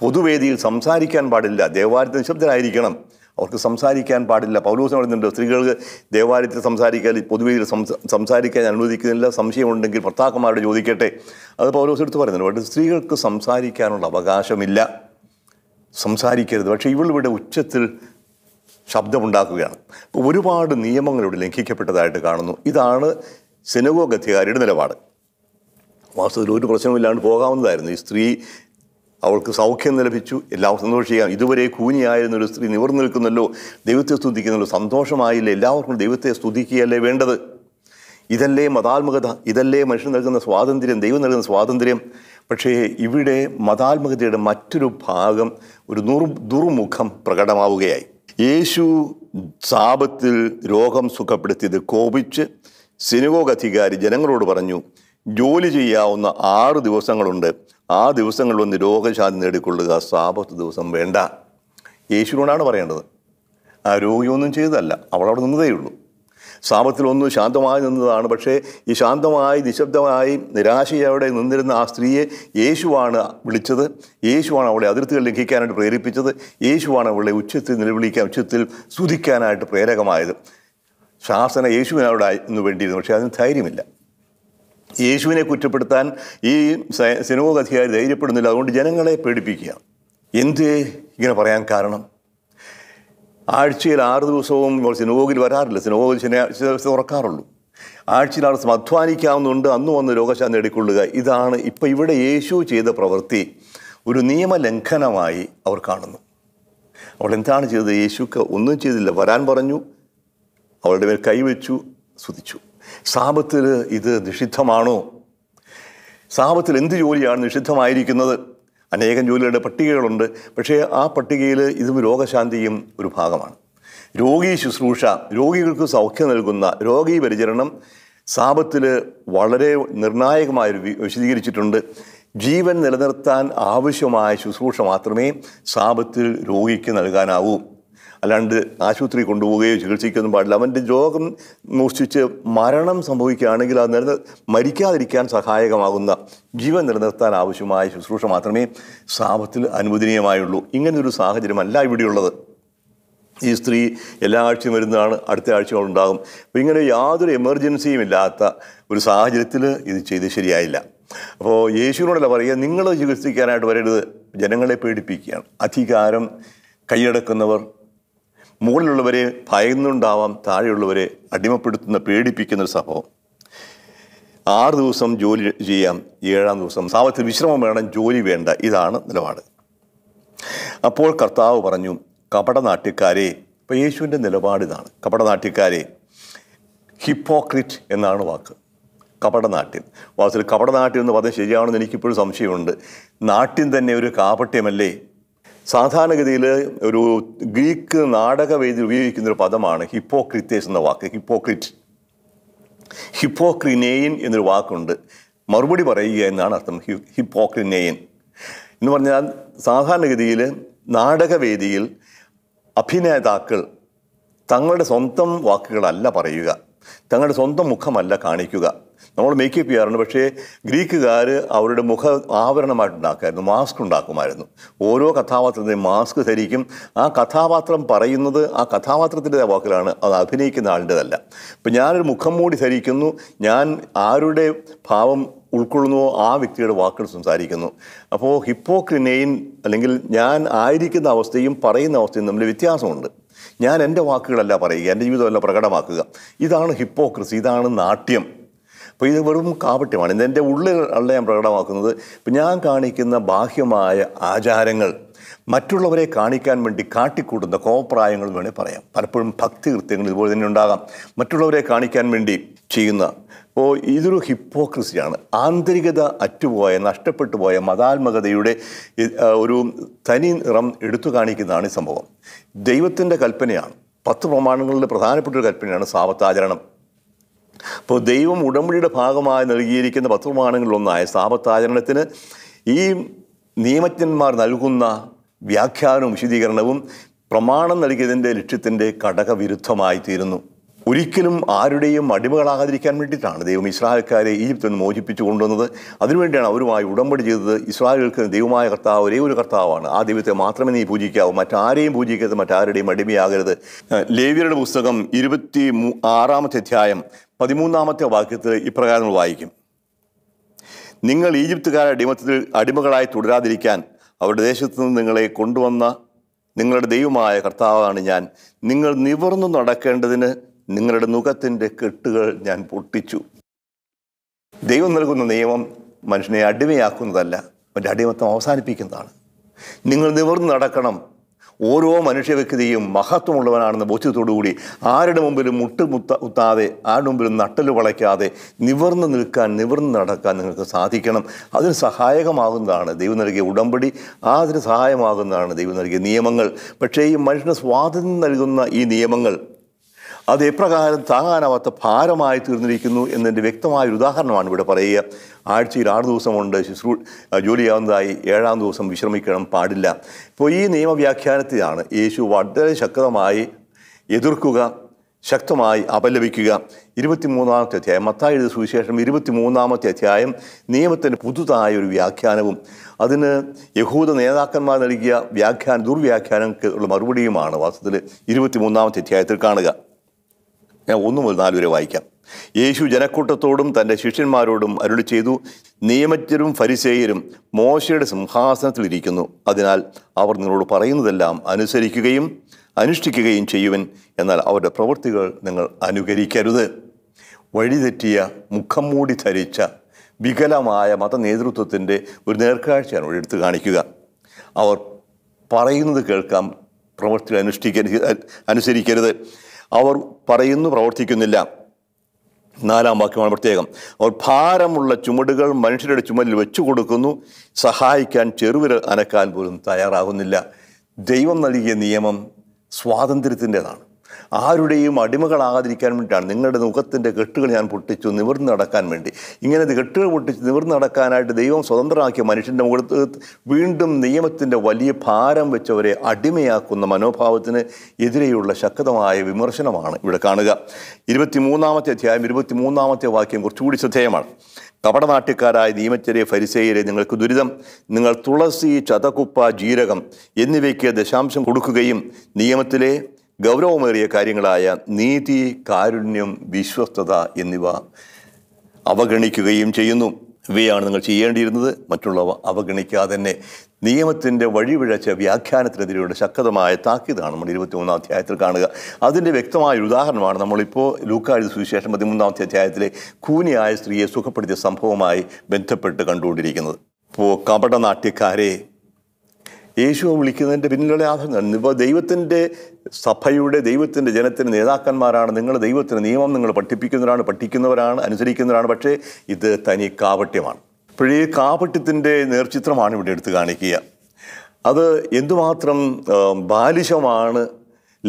പൊതുവേദിയിൽ സംസാരിക്കാൻ പാടില്ല ദേവാലയത്തിൽ നിശബ്ദരായിരിക്കണം അവർക്ക് സംസാരിക്കാൻ പാടില്ല പൗലോസം പറയുന്നുണ്ട് സ്ത്രീകൾക്ക് ദേവാലയത്തിൽ സംസാരിക്കാൻ പൊതുവേദിയിൽ സംസാരിക്കാൻ അനുവദിക്കുന്നില്ല സംശയമുണ്ടെങ്കിൽ ഭർത്താക്കന്മാരോട് ചോദിക്കട്ടെ അത് പൗലോസം എടുത്ത് പറയുന്നുണ്ട് പക്ഷേ സ്ത്രീകൾക്ക് സംസാരിക്കാനുള്ള അവകാശമില്ല സംസാരിക്കരുത് പക്ഷേ ഇവളിവിടെ ഉച്ചത്തിൽ ശബ്ദമുണ്ടാക്കുകയാണ് ഒരുപാട് നിയമങ്ങളിവിടെ ലംഘിക്കപ്പെട്ടതായിട്ട് കാണുന്നു ഇതാണ് സെനഗോഗത്യാരുടെ നിലപാട് മാസത്തിൽ ഒരു പ്രശ്നമില്ലാണ്ട് പോകാവുന്നതായിരുന്നു ഈ സ്ത്രീ അവൾക്ക് സൗഖ്യം ലഭിച്ചു എല്ലാവരും സന്തോഷിക്കാം ഇതുവരെ കൂഞ്ഞിയായിരുന്നൊരു സ്ത്രീ നിവർന്നു നിൽക്കുന്നല്ലോ ദൈവത്തെ സ്തുതിക്കുന്നല്ലോ സന്തോഷമായില്ല എല്ലാവർക്കും ദൈവത്തെ സ്തുതിക്കുകയല്ലേ വേണ്ടത് ഇതല്ലേ മതാത്മകത ഇതല്ലേ മനുഷ്യൻ നൽകുന്ന സ്വാതന്ത്ര്യം ദൈവം നൽകുന്ന സ്വാതന്ത്ര്യം പക്ഷേ ഇവിടെ മതാത്മകതയുടെ മറ്റൊരു ഭാഗം ഒരു നുർ ദുർമുഖം പ്രകടമാവുകയായി യേശു സാപത്തിൽ രോഗം സുഖപ്പെടുത്തിയത് കോപിച്ച് സിനിമോഗ് അധികാരി ജനങ്ങളോട് പറഞ്ഞു ജോലി ചെയ്യാവുന്ന ആറ് ദിവസങ്ങളുണ്ട് ആ ദിവസങ്ങളിൽ ഒന്ന് രോഗശാന്തി നേടിക്കൊള്ളുക സാപത്ത് ദിവസം വേണ്ട യേശുവിനോടാണ് പറയേണ്ടത് ആ രോഗിയൊന്നും ചെയ്തതല്ല അവളവിടെ ഉള്ളൂ സാപത്തിലൊന്നും ശാന്തമായി നിന്നതാണ് പക്ഷേ ഈ ശാന്തമായി നിശബ്ദമായി നിരാശയോടെ നിന്നിരുന്ന ആ സ്ത്രീയെ യേശുവാണ് വിളിച്ചത് യേശുവാണ് അവളെ അതിർത്തികൾ ലംഘിക്കാനായിട്ട് പ്രേരിപ്പിച്ചത് യേശുവാണ് അവളെ ഉച്ചത്തിൽ നിലവിളിക്കാൻ ഉച്ചത്തിൽ സ്തുതിക്കാനായിട്ട് പ്രേരകമായത് ശാസന യേശുവിനവിടെ ഇന്ന് വേണ്ടിയിരുന്നു പക്ഷേ അതിന് ധൈര്യമില്ല യേശുവിനെ കുറ്റപ്പെടുത്താൻ ഈ സിനോഗ് അധികാരി ധൈര്യപ്പെടുന്നില്ല അതുകൊണ്ട് ജനങ്ങളെ പേടിപ്പിക്കുക എന്ത് ഇങ്ങനെ പറയാൻ കാരണം ആഴ്ചയിൽ ആറ് ദിവസവും സിനോഗിൽ വരാറില്ല സിനോഗിൽ ശനിയാഴ്ച ഉറക്കാറുള്ളൂ ആഴ്ചയിൽ ആറ് ദിവസം അധ്വാനിക്കാവുന്നുണ്ട് അന്ന് വന്ന് രോഗശാന്തി നേടിക്കൊള്ളുക ഇതാണ് ഇപ്പം ഇവിടെ യേശു ചെയ്ത പ്രവൃത്തി ഒരു നിയമലംഘനമായി അവർ കാണുന്നു അവൾ എന്താണ് ചെയ്തത് യേശുക്ക് ഒന്നും ചെയ്തില്ല വരാൻ പറഞ്ഞു അവളുടെ മേൽ കൈവച്ചു സ്തുതിച്ചു സാപത്തിൽ ഇത് നിഷിദ്ധമാണോ സാപത്തിൽ എന്ത് ജോലിയാണ് നിഷിദ്ധമായിരിക്കുന്നത് അനേകം ജോലികളുടെ പട്ടികകളുണ്ട് പക്ഷേ ആ പട്ടികയിൽ ഇതും രോഗശാന്തിയും ഒരു ഭാഗമാണ് രോഗി ശുശ്രൂഷ രോഗികൾക്ക് സൗഖ്യം നൽകുന്ന രോഗി പരിചരണം സാപത്തിൽ വളരെ നിർണായകമായൊരു വിശദീകരിച്ചിട്ടുണ്ട് ജീവൻ നിലനിർത്താൻ ആവശ്യമായ ശുശ്രൂഷ മാത്രമേ സാപത്തിൽ രോഗിക്ക് നൽകാനാവൂ അല്ലാണ്ട് ആശുപത്രി കൊണ്ടുപോവുകയോ ചികിത്സിക്കുകയൊന്നും പാടില്ല അവൻ്റെ രോഗം മോഷിച്ച് മരണം സംഭവിക്കുകയാണെങ്കിൽ അത് നിലനിർ മരിക്കാതിരിക്കാൻ സഹായകമാകുന്ന ജീവൻ നിലനിർത്താൻ ആവശ്യമായ ശുശ്രൂഷ മാത്രമേ സാപത്തിൽ അനുവദനീയമായുള്ളൂ ഇങ്ങനൊരു സാഹചര്യമല്ല ഇവിടെയുള്ളത് ഈ സ്ത്രീ എല്ലാ ആഴ്ചയും വരുന്നതാണ് അടുത്ത ആഴ്ചകൾ ഉണ്ടാകും അപ്പോൾ ഇങ്ങനെ യാതൊരു എമർജൻസിയും ഇല്ലാത്ത ഒരു സാഹചര്യത്തിൽ ഇത് ചെയ്ത് ശരിയായില്ല അപ്പോൾ യേശുവിനോടല്ല പറയുക നിങ്ങൾ ചികിത്സിക്കാനായിട്ട് വരരുത് ജനങ്ങളെ പേടിപ്പിക്കുകയാണ് അധികാരം കൈയടക്കുന്നവർ മുകളിലുള്ളവരെ ഭയന്നുണ്ടാവാം താഴെയുള്ളവരെ അടിമപ്പെടുത്തുന്ന പേടിപ്പിക്കുന്ന ഒരു സംഭവം ആറ് ദിവസം ജോലി ചെയ്യാം ഏഴാം ദിവസം സാവത്തിൽ വിശ്രമം വേണം ജോലി വേണ്ട ഇതാണ് നിലപാട് അപ്പോൾ കർത്താവ് പറഞ്ഞു കപടനാട്യക്കാരെ ഇപ്പോൾ യേശുവിൻ്റെ നിലപാട് ഇതാണ് കപടനാട്യക്കാരെ ഹിപ്പോക്രിറ്റ് എന്നാണ് വാക്ക് കപടനാട്യം വാസ്തു കപടനാട്യം എന്ന് പറഞ്ഞാൽ ശരിയാണെന്ന് എനിക്കിപ്പോഴും സംശയമുണ്ട് നാട്യം തന്നെ ഒരു കാപട്യമല്ലേ സാധാരണഗതിയിൽ ഒരു ഗ്രീക്ക് നാടകവേദി ഉപയോഗിക്കുന്ന ഒരു പദമാണ് ഹിപ്പോക്രിത്തേസ് എന്ന വാക്ക് ഹിപ്പോക്രിറ്റ് ഹിപ്പോക്രിനേയിൻ എന്നൊരു വാക്കുണ്ട് മറുപടി പറയുക എന്നാണ് അർത്ഥം ഹിപ്പോക്രിനേയിൻ എന്ന് പറഞ്ഞാൽ സാധാരണഗതിയിൽ നാടകവേദിയിൽ അഭിനേതാക്കൾ തങ്ങളുടെ സ്വന്തം വാക്കുകളല്ല പറയുക തങ്ങളുടെ സ്വന്തം മുഖമല്ല കാണിക്കുക നമ്മൾ മേക്കപ്പ് ചെയ്യാറുണ്ട് പക്ഷേ ഗ്രീക്കുകാർ അവരുടെ മുഖ ആവരണമായിട്ടുണ്ടാക്കുമായിരുന്നു മാസ്ക് ഉണ്ടാക്കുമായിരുന്നു ഓരോ കഥാപാത്രത്തിനും മാസ്ക് ധരിക്കും ആ കഥാപാത്രം പറയുന്നത് ആ കഥാപാത്രത്തിൻ്റെ വാക്കിലാണ് അത് അഭിനയിക്കുന്ന ആളിൻ്റെതല്ല ഇപ്പം ഞാനൊരു മുഖം മൂടി ധരിക്കുന്നു ഞാൻ ആരുടെ ഭാവം ഉൾക്കൊള്ളുന്നുവോ ആ വ്യക്തിയുടെ വാക്കുകൾ സംസാരിക്കുന്നു അപ്പോൾ ഹിപ്പോക്രിനെയിൻ അല്ലെങ്കിൽ ഞാൻ ആയിരിക്കുന്ന അവസ്ഥയും പറയുന്ന അവസ്ഥയും തമ്മിൽ വ്യത്യാസമുണ്ട് ഞാൻ എൻ്റെ വാക്കുകളല്ല പറയുക എൻ്റെ ജീവിതമല്ല പ്രകടമാക്കുക ഇതാണ് ഹിപ്പോക്രസി ഇതാണ് നാട്യം അപ്പോൾ ഇത് വെറും കാപട്യമാണ് ഇത് ഉള്ളിൽ അല്ല ഞാൻ പ്രകടമാക്കുന്നത് ഇപ്പം ഞാൻ കാണിക്കുന്ന ബാഹ്യമായ ആചാരങ്ങൾ മറ്റുള്ളവരെ കാണിക്കാൻ വേണ്ടി കാട്ടിക്കൂട്ടുന്ന കോപ്രായങ്ങൾ വേണേൽ പറയാം പലപ്പോഴും ഭക്തി കൃത്യങ്ങൾ ഇതുപോലെ തന്നെ ഉണ്ടാകാം മറ്റുള്ളവരെ കാണിക്കാൻ വേണ്ടി ചെയ്യുന്ന അപ്പോൾ ഇതൊരു ഹിപ്പോക്രസിയാണ് ആന്തരികത അറ്റുപോയ നഷ്ടപ്പെട്ടു പോയ മതാത്മകതയുടെ ഒരു തനി നിറം എടുത്തു കാണിക്കുന്നതാണ് ഈ സംഭവം ദൈവത്തിൻ്റെ കൽപ്പനയാണ് പത്ത് പ്രമാണങ്ങളുടെ പ്രധാനപ്പെട്ട ഒരു കൽപ്പനയാണ് സാവത്താചരണം അപ്പോൾ ദൈവം ഉടമ്പടിയുടെ ഭാഗമായി നൽകിയിരിക്കുന്ന പത്രമാണങ്ങളിലൊന്നായ സ്ഥാപത്താചരണത്തിന് ഈ നിയമജ്ഞന്മാർ നൽകുന്ന വ്യാഖ്യാനവും വിശദീകരണവും പ്രമാണം നൽകിയതിൻ്റെ ലക്ഷ്യത്തിൻ്റെ കടകവിരുദ്ധമായി തീരുന്നു ഒരിക്കലും ആരുടെയും അടിമകളാകാതിരിക്കാൻ വേണ്ടിയിട്ടാണ് ദൈവം ഇസ്രായേൽക്കാരെ ഈജിപ്തിൽ നിന്ന് മോചിപ്പിച്ചു കൊണ്ടുവന്നത് അതിനുവേണ്ടിയാണ് അവരുമായി ഉടമ്പടി ചെയ്തത് ഇസ്രായേൽക്ക് ദൈവമായ കർത്താവ് ഒരേ ഒരു കർത്താവാണ് ആ ദൈവത്തെ മാത്രമേ നീ പൂജിക്കാവൂ മറ്റാരെയും പൂജിക്കരുത് മറ്റാരുടെയും അടിമയാകരുത് ലേവിയരുടെ പുസ്തകം ഇരുപത്തി ആറാമത്തെ അധ്യായം പതിമൂന്നാമത്തെ വാക്യത്തിൽ ഇപ്രകാരം വായിക്കും നിങ്ങൾ ഈജിപ്തുകാരുടെ അടിമത്തിൽ അടിമകളായി തുടരാതിരിക്കാൻ അവരുടെ ദേശത്തു നിന്ന് നിങ്ങളെ കൊണ്ടുവന്ന നിങ്ങളുടെ ദൈവമായ കർത്താവാണ് ഞാൻ നിങ്ങൾ നിവർന്നു നടക്കേണ്ടതിന് നിങ്ങളുടെ മുഖത്തിൻ്റെ കെട്ടുകൾ ഞാൻ പൊട്ടിച്ചു ദൈവം നൽകുന്ന നിയമം മനുഷ്യനെ അടിമയാക്കുന്നതല്ല മറ്റേ അടിമത്തം അവസാനിപ്പിക്കുന്നതാണ് നിങ്ങൾ നിവർന്നു നടക്കണം ഓരോ മനുഷ്യ വ്യക്തിയും മഹത്വമുള്ളവനാണെന്ന് ബോധ്യത്തോടുകൂടി ആരുടെ മുമ്പിലും മുട്ട് മുത്ത കുത്താതെ ആരുടെ മുമ്പിലും നട്ടൽ വളയ്ക്കാതെ നിവർന്നു നിൽക്കാൻ നിവർന്നു നടക്കാൻ നിങ്ങൾക്ക് സാധിക്കണം അതിന് സഹായകമാകുന്നതാണ് ദൈവം നൽകിയ ഉടമ്പടി അതിന് സഹായമാകുന്നതാണ് ദൈവം നൽകിയ നിയമങ്ങൾ പക്ഷേ ഈ മനുഷ്യന് സ്വാതന്ത്ര്യം നൽകുന്ന ഈ നിയമങ്ങൾ അത് എപ്രകാരം താങ്ങാനാവാത്ത ഭാരമായി തീർന്നിരിക്കുന്നു എന്നതിൻ്റെ വ്യക്തമായ ഒരു ഉദാഹരണമാണ് ഇവിടെ പറയുക ആഴ്ചയിൽ ആറ് ദിവസമുണ്ട് ശുശ്രൂ ജോലിയാവുന്നതായി ഏഴാം ദിവസം വിശ്രമിക്കണം പാടില്ല ഇപ്പോൾ ഈ നിയമവ്യാഖ്യാനത്തിലാണ് യേശു വളരെ ശക്തമായി എതിർക്കുക ശക്തമായി അപലപിക്കുക ഇരുപത്തിമൂന്നാമത്തെ അധ്യായം മത്തായ സുവിശേഷം സുവിശേഷം ഇരുപത്തിമൂന്നാമത്തെ അധ്യായം നിയമത്തിൻ്റെ പുതുതായ ഒരു വ്യാഖ്യാനവും അതിന് യഹൂദ നേതാക്കന്മാർ നൽകിയ വ്യാഖ്യാനം ദുർവ്യാഖ്യാനങ്ങൾക്ക് ഉള്ള മറുപടിയുമാണ് വാസ്തവത്തിൽ ഇരുപത്തിമൂന്നാമത്തെ അധ്യായത്തിൽ കാണുക ഞാൻ ഒന്നു മുതൽ നാല് വരെ വായിക്കാം യേശു ജനക്കൂട്ടത്തോടും തൻ്റെ ശിഷ്യന്മാരോടും അരുളി ചെയ്തു നിയമജ്ഞരും ഫരിസേയരും മോശയുടെ സിംഹാസനത്തിലിരിക്കുന്നു അതിനാൽ അവർ നിങ്ങളോട് പറയുന്നതെല്ലാം അനുസരിക്കുകയും അനുഷ്ഠിക്കുകയും ചെയ്യുവൻ എന്നാൽ അവരുടെ പ്രവൃത്തികൾ നിങ്ങൾ അനുകരിക്കരുത് വഴിതെറ്റിയ മുഖം മൂടി ധരിച്ച വികലമായ നേതൃത്വത്തിൻ്റെ ഒരു നേർക്കാഴ്ചയാണ് ഇവിടെ എടുത്തു കാണിക്കുക അവർ പറയുന്നത് കേൾക്കാം പ്രവൃത്തികൾ അനുഷ്ഠിക്കരുത് അനുസരിക്കരുത് അവർ പറയുന്നു പ്രവർത്തിക്കുന്നില്ല നാലാം വാക്യമാണ് പ്രത്യേകം അവർ ഭാരമുള്ള ചുമടുകൾ മനുഷ്യരുടെ ചുമലിൽ വെച്ചു കൊടുക്കുന്നു സഹായിക്കാൻ ചെറുവിരൽ അനക്കാൻ പോലും തയ്യാറാകുന്നില്ല ദൈവം നൽകിയ നിയമം സ്വാതന്ത്ര്യത്തിൻ്റെതാണ് ആരുടെയും അടിമകളാകാതിരിക്കാൻ വേണ്ടിയിട്ടാണ് നിങ്ങളുടെ മുഖത്തിൻ്റെ കെട്ടുകൾ ഞാൻ പൊട്ടിച്ചു നിവർന്ന് നടക്കാൻ വേണ്ടി ഇങ്ങനെ കെട്ടുകൾ പൊട്ടിച്ച് നിവർന്ന് നടക്കാനായിട്ട് ദൈവം സ്വതന്ത്രമാക്കിയ മനുഷ്യൻ്റെ മുഖത്ത് വീണ്ടും നിയമത്തിൻ്റെ വലിയ ഭാരം വെച്ചവരെ അടിമയാക്കുന്ന മനോഭാവത്തിന് എതിരെയുള്ള ശക്തമായ വിമർശനമാണ് ഇവിടെ കാണുക ഇരുപത്തിമൂന്നാമത്തെ അധ്യായം ഇരുപത്തിമൂന്നാമത്തെ വാക്യം കുറച്ചുകൂടി ശ്രദ്ധേയമാണ് കപടനാട്യക്കാരായ നിയമച്ചരെ ഫരിസേയരെ നിങ്ങൾക്ക് ദുരിതം നിങ്ങൾ തുളസി ചതക്കുപ്പ ജീരകം എന്നിവയ്ക്ക് ദശാംശം കൊടുക്കുകയും നിയമത്തിലെ ഗൗരവമേറിയ കാര്യങ്ങളായ നീതി കാരുണ്യം വിശ്വസ്തത എന്നിവ അവഗണിക്കുകയും ചെയ്യുന്നു ഇവയാണ് നിങ്ങൾ ചെയ്യേണ്ടിയിരുന്നത് മറ്റുള്ളവ അവഗണിക്കാതെ തന്നെ നിയമത്തിൻ്റെ വഴിവിഴച്ച വ്യാഖ്യാനത്തിനെതിരെയുള്ള ശക്തമായ താക്കീതാണ് നമ്മൾ ഇരുപത്തിമൂന്നാം അധ്യായത്തിൽ കാണുക അതിൻ്റെ വ്യക്തമായ ഉദാഹരണമാണ് നമ്മളിപ്പോൾ ലൂക്കാഴ്ച സുവിശേഷം പതിമൂന്നാമത്തെ അധ്യായത്തിലെ കൂനിയായ സ്ത്രീയെ സുഖപ്പെടുത്തിയ സംഭവമായി ബന്ധപ്പെട്ട് കണ്ടുകൊണ്ടിരിക്കുന്നത് ഇപ്പോൾ കപടനാട്യക്കാരെ യേശുവെ വിളിക്കുന്നതിൻ്റെ പിന്നിലുള്ള യാഥാർത്ഥ്യം ഇപ്പോൾ ദൈവത്തിൻ്റെ സഭയുടെ ദൈവത്തിൻ്റെ ജനത്തിന് നേതാക്കന്മാരാണ് നിങ്ങൾ ദൈവത്തിന് നിയമം നിങ്ങൾ പഠിപ്പിക്കുന്നവരാണ് പഠിക്കുന്നവരാണ് അനുസരിക്കുന്നവരാണ് പക്ഷേ ഇത് തനി കാപട്യമാണ് ഇപ്പോഴേ കാപട്യത്തിൻ്റെ നേർചിത്രമാണ് ഇവിടെ എടുത്ത് കാണിക്കുക അത് എന്തുമാത്രം ബാലിശമാണ്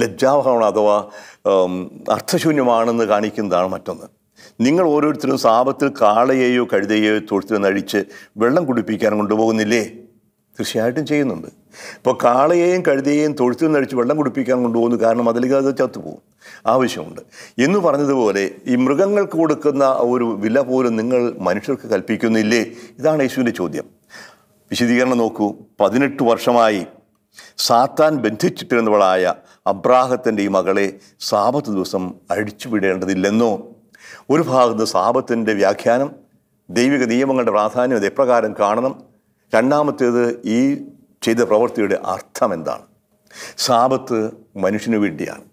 ലജ്ജാവഹമാണ് അഥവാ അർത്ഥശൂന്യമാണെന്ന് കാണിക്കുന്നതാണ് മറ്റൊന്ന് നിങ്ങൾ ഓരോരുത്തരും സാപത്തിൽ കാളയെയോ കഴുതയെയോ തൊഴുത്തിൽ നഴിച്ച് വെള്ളം കുടിപ്പിക്കാൻ കൊണ്ടുപോകുന്നില്ലേ തീർച്ചയായിട്ടും ചെയ്യുന്നുണ്ട് ഇപ്പോൾ കാളയെയും കഴുതയെയും തൊഴുത്തിൽ നടിച്ച് വെള്ളം കുടിപ്പിക്കാൻ കൊണ്ടുപോകുന്നു കാരണം അതിലേക്ക് ചത്തുപോകും ആവശ്യമുണ്ട് എന്ന് പറഞ്ഞതുപോലെ ഈ മൃഗങ്ങൾക്ക് കൊടുക്കുന്ന ഒരു വില പോലും നിങ്ങൾ മനുഷ്യർക്ക് കൽപ്പിക്കുന്നില്ലേ ഇതാണ് യേശുവിൻ്റെ ചോദ്യം വിശദീകരണം നോക്കൂ പതിനെട്ട് വർഷമായി സാത്താൻ ബന്ധിച്ചിട്ടിരുന്നവളായ അബ്രാഹത്തിൻ്റെ ഈ മകളെ സാപത്ത് ദിവസം അഴിച്ചുവിടേണ്ടതില്ലെന്നോ ഒരു ഭാഗത്ത് സാപത്തിൻ്റെ വ്യാഖ്യാനം ദൈവിക നിയമങ്ങളുടെ പ്രാധാന്യം അത് എപ്രകാരം കാണണം രണ്ടാമത്തേത് ഈ ചെയ്ത പ്രവൃത്തിയുടെ അർത്ഥം എന്താണ് സാപത്ത് മനുഷ്യന് വേണ്ടിയാണ്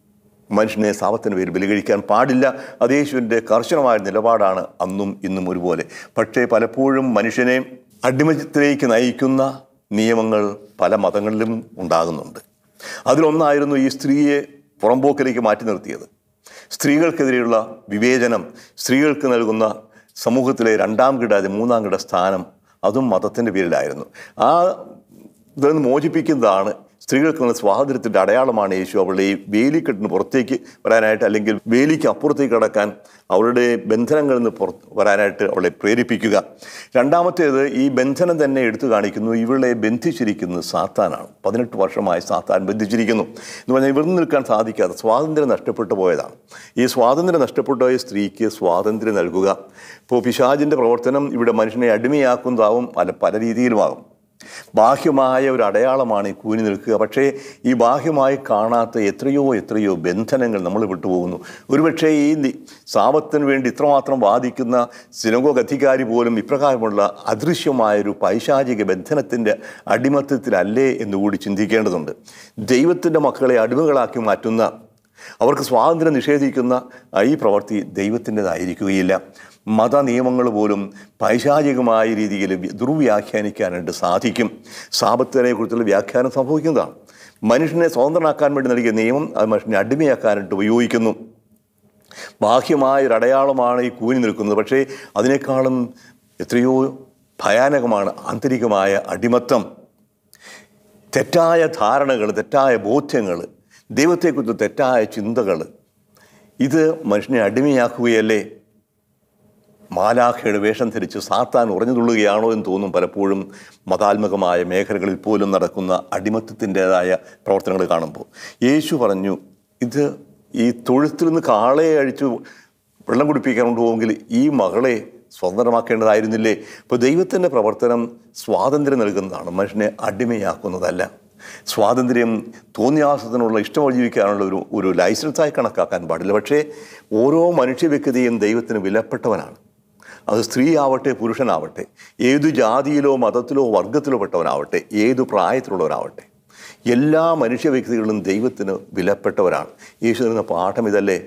മനുഷ്യനെ സാപത്തിന് പേര് ബലികഴിക്കാൻ പാടില്ല അത് യേശുവിൻ്റെ കർശനമായ നിലപാടാണ് അന്നും ഇന്നും ഒരുപോലെ പക്ഷേ പലപ്പോഴും മനുഷ്യനെ അടിമത്തിലേക്ക് നയിക്കുന്ന നിയമങ്ങൾ പല മതങ്ങളിലും ഉണ്ടാകുന്നുണ്ട് അതിലൊന്നായിരുന്നു ഈ സ്ത്രീയെ പുറമ്പോക്കിലേക്ക് മാറ്റി നിർത്തിയത് സ്ത്രീകൾക്കെതിരെയുള്ള വിവേചനം സ്ത്രീകൾക്ക് നൽകുന്ന സമൂഹത്തിലെ രണ്ടാം കിടാതെ മൂന്നാം കിട സ്ഥാനം അതും മതത്തിൻ്റെ പേരിലായിരുന്നു ആ ഇതിൽ മോചിപ്പിക്കുന്നതാണ് സ്ത്രീകൾക്കുള്ള സ്വാതന്ത്ര്യത്തിൻ്റെ അടയാളമാണ് യേശു അവളുടെ ഈ വേലിക്കെട്ടിന് പുറത്തേക്ക് വരാനായിട്ട് അല്ലെങ്കിൽ വേലിക്ക് അപ്പുറത്തേക്ക് കടക്കാൻ അവളുടെ ബന്ധനങ്ങളിൽ നിന്ന് പുറത്ത് വരാനായിട്ട് അവളെ പ്രേരിപ്പിക്കുക രണ്ടാമത്തേത് ഈ ബന്ധനം തന്നെ എടുത്തു കാണിക്കുന്നു ഇവളെ ബന്ധിച്ചിരിക്കുന്നത് സാത്താനാണ് പതിനെട്ട് വർഷമായി സാത്താൻ ബന്ധിച്ചിരിക്കുന്നു എന്ന് പറഞ്ഞാൽ ഇവിടെ നിൽക്കാൻ സാധിക്കാതെ സ്വാതന്ത്ര്യം നഷ്ടപ്പെട്ടു പോയതാണ് ഈ സ്വാതന്ത്ര്യം നഷ്ടപ്പെട്ടു പോയ സ്ത്രീക്ക് സ്വാതന്ത്ര്യം നൽകുക ഇപ്പോൾ പിശാജിൻ്റെ പ്രവർത്തനം ഇവിടെ മനുഷ്യനെ അടിമയാക്കുന്നതാവും പല പല രീതിയിലുമാകും ബാഹ്യമായ ഒരു അടയാളമാണ് ഈ കൂനി നിൽക്കുക പക്ഷേ ഈ ബാഹ്യമായി കാണാത്ത എത്രയോ എത്രയോ ബന്ധനങ്ങൾ നമ്മൾ വിട്ടുപോകുന്നു ഒരുപക്ഷെ ഈ സാപത്തിന് വേണ്ടി ഇത്രമാത്രം വാദിക്കുന്ന സിനഗോഗ് അധികാരി പോലും ഇപ്രകാരമുള്ള അദൃശ്യമായൊരു പൈശാചിക ബന്ധനത്തിൻ്റെ അടിമത്തത്തിലല്ലേ എന്നുകൂടി ചിന്തിക്കേണ്ടതുണ്ട് ദൈവത്തിൻ്റെ മക്കളെ അടിമകളാക്കി മാറ്റുന്ന അവർക്ക് സ്വാതന്ത്ര്യം നിഷേധിക്കുന്ന ഈ പ്രവൃത്തി ദൈവത്തിൻ്റെതായിരിക്കുകയില്ല മത നിയമങ്ങൾ പോലും പൈശാചികമായ രീതിയിൽ ദുർവ്യാഖ്യാനിക്കാനായിട്ട് സാധിക്കും കുറിച്ചുള്ള വ്യാഖ്യാനം സംഭവിക്കുന്നതാണ് മനുഷ്യനെ സ്വതന്ത്രനാക്കാൻ വേണ്ടി നൽകിയ നിയമം അത് മനുഷ്യനെ അടിമയാക്കാനായിട്ട് ഉപയോഗിക്കുന്നു ബാഹ്യമായൊരു അടയാളമാണ് ഈ കൂലി നിൽക്കുന്നത് പക്ഷേ അതിനേക്കാളും എത്രയോ ഭയാനകമാണ് ആന്തരികമായ അടിമത്തം തെറ്റായ ധാരണകൾ തെറ്റായ ബോധ്യങ്ങൾ ദൈവത്തെക്കുറിച്ച് തെറ്റായ ചിന്തകൾ ഇത് മനുഷ്യനെ അടിമയാക്കുകയല്ലേ മാലാഖയുടെ വേഷം ധരിച്ച് സാത്താൻ ഉറഞ്ഞുതുള്ളുകയാണോ എന്ന് തോന്നും പലപ്പോഴും മതാത്മകമായ മേഖലകളിൽ പോലും നടക്കുന്ന അടിമത്തത്തിൻ്റേതായ പ്രവർത്തനങ്ങൾ കാണുമ്പോൾ യേശു പറഞ്ഞു ഇത് ഈ തൊഴുത്തിൽ നിന്ന് കാളയെ അഴിച്ചു വെള്ളം കുടിപ്പിക്കാൻ കൊണ്ടുപോകുമെങ്കിൽ ഈ മകളെ സ്വതന്ത്രമാക്കേണ്ടതായിരുന്നില്ലേ ഇപ്പോൾ ദൈവത്തിൻ്റെ പ്രവർത്തനം സ്വാതന്ത്ര്യം നൽകുന്നതാണ് മനുഷ്യനെ അടിമയാക്കുന്നതല്ല സ്വാതന്ത്ര്യം തോന്നിയാസത്തിനുള്ള ഇഷ്ടം ജീവിക്കാനുള്ള ഒരു ഒരു ലൈസൻസായി കണക്കാക്കാൻ പാടില്ല പക്ഷേ ഓരോ മനുഷ്യ വ്യക്തിയും ദൈവത്തിന് വിലപ്പെട്ടവനാണ് അത് ആവട്ടെ പുരുഷനാവട്ടെ ഏതു ജാതിയിലോ മതത്തിലോ വർഗത്തിലോ പെട്ടവനാവട്ടെ ഏതു പ്രായത്തിലുള്ളവരാവട്ടെ എല്ലാ മനുഷ്യ വ്യക്തികളും ദൈവത്തിന് വിലപ്പെട്ടവരാണ് യേശു തരുന്ന പാഠം ഇതല്ലേ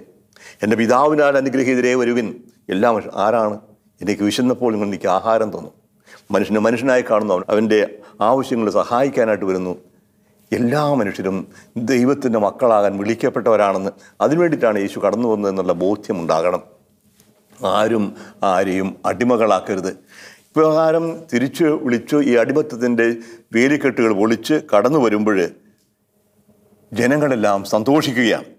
എൻ്റെ പിതാവിനാൽ അനുഗ്രഹീതരെ വരുവിൻ എല്ലാ മനുഷ്യ ആരാണ് എനിക്ക് വിശന്നപ്പോൾ നിങ്ങൾ എനിക്ക് ആഹാരം തന്നു മനുഷ്യനെ മനുഷ്യനായി കാണുന്നു അവൻ അവൻ്റെ ആവശ്യങ്ങൾ സഹായിക്കാനായിട്ട് വരുന്നു എല്ലാ മനുഷ്യരും ദൈവത്തിൻ്റെ മക്കളാകാൻ വിളിക്കപ്പെട്ടവരാണെന്ന് അതിനുവേണ്ടിയിട്ടാണ് യേശു കടന്നു വന്നതെന്നുള്ള ഉണ്ടാകണം ആരും ആരെയും അടിമകളാക്കരുത് ഇപ്രകാരം തിരിച്ചു വിളിച്ചു ഈ അടിമത്തത്തിൻ്റെ വേലിക്കെട്ടുകൾ ഒളിച്ച് കടന്നു വരുമ്പോൾ ജനങ്ങളെല്ലാം സന്തോഷിക്കുകയാണ്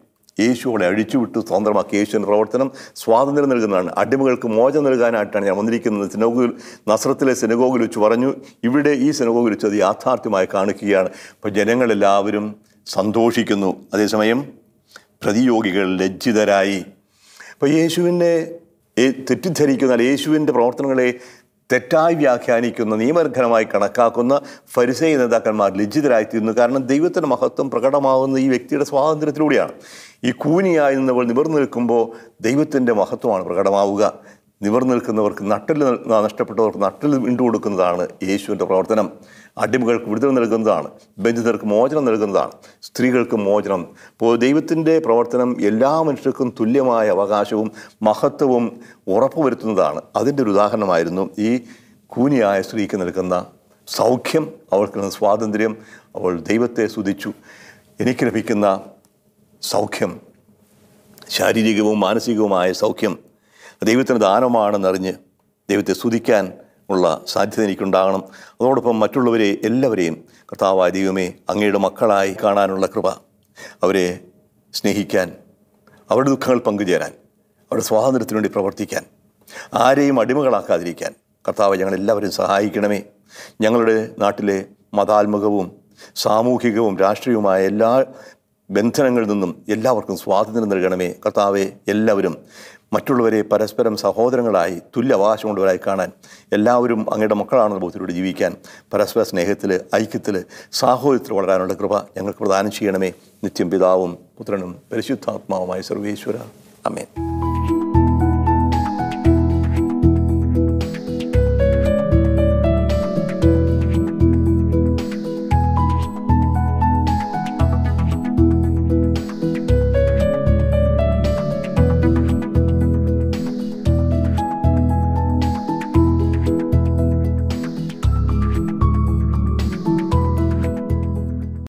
യേശുവിനെ അഴിച്ചുവിട്ടു സ്വതന്ത്രമാക്കി യേശുവിൻ്റെ പ്രവർത്തനം സ്വാതന്ത്ര്യം നൽകുന്നതാണ് അടിമകൾക്ക് മോചം നൽകാനായിട്ടാണ് ഞാൻ വന്നിരിക്കുന്നത് സിനഗോഗിൽ നസ്രത്തിലെ സിനഗോഗിൽ വെച്ച് പറഞ്ഞു ഇവിടെ ഈ സിനഗോഗിൽ വെച്ച് അത് യാഥാർത്ഥ്യമായി കാണിക്കുകയാണ് അപ്പോൾ ജനങ്ങളെല്ലാവരും സന്തോഷിക്കുന്നു അതേസമയം പ്രതിയോഗികൾ ലജ്ജിതരായി അപ്പോൾ യേശുവിൻ്റെ തെറ്റിദ്ധരിക്കുന്ന അല്ലെങ്കിൽ യേശുവിൻ്റെ പ്രവർത്തനങ്ങളെ തെറ്റായി വ്യാഖ്യാനിക്കുന്ന നിയമലംഘനമായി കണക്കാക്കുന്ന ഫരിസേ നേതാക്കന്മാർ ലജ്ജിതരായിത്തീരുന്നു കാരണം ദൈവത്തിൻ്റെ മഹത്വം പ്രകടമാകുന്ന ഈ വ്യക്തിയുടെ സ്വാതന്ത്ര്യത്തിലൂടെയാണ് ഈ കൂനിയായി നിന്നവൾ നിവർന്നു നിൽക്കുമ്പോൾ ദൈവത്തിൻ്റെ മഹത്വമാണ് പ്രകടമാവുക നിവർന്നു നിൽക്കുന്നവർക്ക് നട്ടിൽ നഷ്ടപ്പെട്ടവർക്ക് നട്ടിൽ വീണ്ടു കൊടുക്കുന്നതാണ് യേശുവിൻ്റെ പ്രവർത്തനം അടിമകൾക്ക് വിടുതൽ നൽകുന്നതാണ് ബന്ധിതർക്ക് മോചനം നൽകുന്നതാണ് സ്ത്രീകൾക്ക് മോചനം ഇപ്പോൾ ദൈവത്തിൻ്റെ പ്രവർത്തനം എല്ലാ മനുഷ്യർക്കും തുല്യമായ അവകാശവും മഹത്വവും ഉറപ്പുവരുത്തുന്നതാണ് അതിൻ്റെ ഒരു ഉദാഹരണമായിരുന്നു ഈ കൂനിയായ സ്ത്രീക്ക് നൽകുന്ന സൗഖ്യം അവൾക്ക് സ്വാതന്ത്ര്യം അവൾ ദൈവത്തെ സ്തുതിച്ചു എനിക്ക് ലഭിക്കുന്ന സൗഖ്യം ശാരീരികവും മാനസികവുമായ സൗഖ്യം ദൈവത്തിന് ദാനമാണെന്നറിഞ്ഞ് ദൈവത്തെ സ്തുതിക്കാൻ ഉള്ള സാധ്യത എനിക്കുണ്ടാകണം അതോടൊപ്പം മറ്റുള്ളവരെ എല്ലാവരെയും കർത്താവായ ദൈവമേ അങ്ങയുടെ മക്കളായി കാണാനുള്ള കൃപ അവരെ സ്നേഹിക്കാൻ അവരുടെ ദുഃഖങ്ങൾ പങ്കുചേരാൻ അവരുടെ സ്വാതന്ത്ര്യത്തിന് വേണ്ടി പ്രവർത്തിക്കാൻ ആരെയും അടിമകളാക്കാതിരിക്കാൻ കർത്താവ് ഞങ്ങളെല്ലാവരും സഹായിക്കണമേ ഞങ്ങളുടെ നാട്ടിലെ മതാത്മകവും സാമൂഹികവും രാഷ്ട്രീയവുമായ എല്ലാ ബന്ധനങ്ങളിൽ നിന്നും എല്ലാവർക്കും സ്വാതന്ത്ര്യം നൽകണമേ കർത്താവെ എല്ലാവരും മറ്റുള്ളവരെ പരസ്പരം സഹോദരങ്ങളായി തുല്യ അവകാശമുള്ളവരായി കാണാൻ എല്ലാവരും അങ്ങയുടെ മക്കളാണെന്ന ബോധത്തിലൂടെ ജീവിക്കാൻ പരസ്പര സ്നേഹത്തിൽ ഐക്യത്തിൽ സാഹോദര്യത്തിൽ വളരാനുള്ള കൃപ ഞങ്ങൾക്ക് പ്രദാനം ചെയ്യണമേ നിത്യം പിതാവും പുത്രനും പരിശുദ്ധാത്മാവുമായ സർവേശ്വര അമേൻ